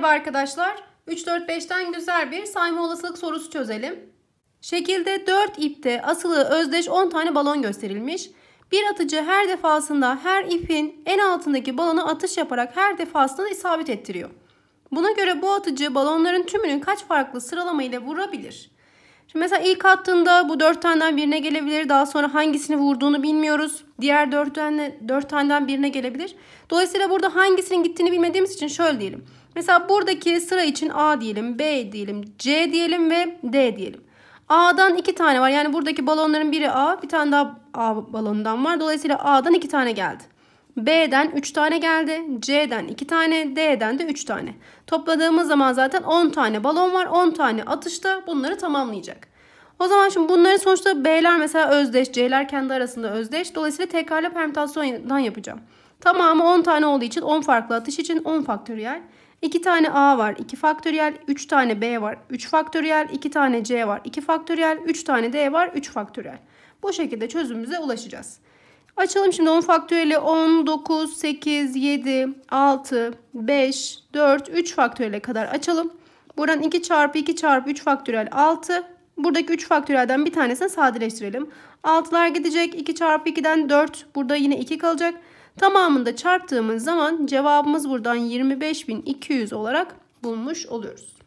Merhaba arkadaşlar. 3-4-5'ten güzel bir sayma olasılık sorusu çözelim. Şekilde 4 ipte asılı özdeş 10 tane balon gösterilmiş. Bir atıcı her defasında her ipin en altındaki balona atış yaparak her defasında isabet ettiriyor. Buna göre bu atıcı balonların tümünün kaç farklı sıralamayla vurabilir? Şimdi mesela ilk attığında bu dört taneden birine gelebilir. Daha sonra hangisini vurduğunu bilmiyoruz. Diğer dört, tane, dört taneden birine gelebilir. Dolayısıyla burada hangisinin gittiğini bilmediğimiz için şöyle diyelim. Mesela buradaki sıra için A diyelim, B diyelim, C diyelim ve D diyelim. A'dan iki tane var. Yani buradaki balonların biri A, bir tane daha A balonundan var. Dolayısıyla A'dan iki tane geldi. B'den 3 tane geldi. C'den 2 tane. D'den de 3 tane. Topladığımız zaman zaten 10 tane balon var. 10 tane atışta bunları tamamlayacak. O zaman şimdi bunların sonuçta B'ler mesela özdeş. C'ler kendi arasında özdeş. Dolayısıyla tekrarla permütasyondan yapacağım. Tamamı 10 tane olduğu için 10 farklı atış için 10 faktöriyel. 2 tane A var 2 faktöriyel, 3 tane B var 3 faktöriyel, 2 tane C var 2 faktöriyel, 3 tane D var 3 faktöriyel. Bu şekilde çözümümüze ulaşacağız. Açalım şimdi 10 faktöriyeli 10, 9, 8, 7, 6, 5, 4, 3 faktöriyele kadar açalım. Buradan 2 çarpı 2 çarpı 3 faktöriyel 6. Buradaki 3 faktöriyelden bir tanesini sadeleştirelim. 6'lar gidecek. 2 çarpı 2'den 4. Burada yine 2 kalacak. Tamamında çarptığımız zaman cevabımız buradan 25.200 olarak bulmuş oluyoruz.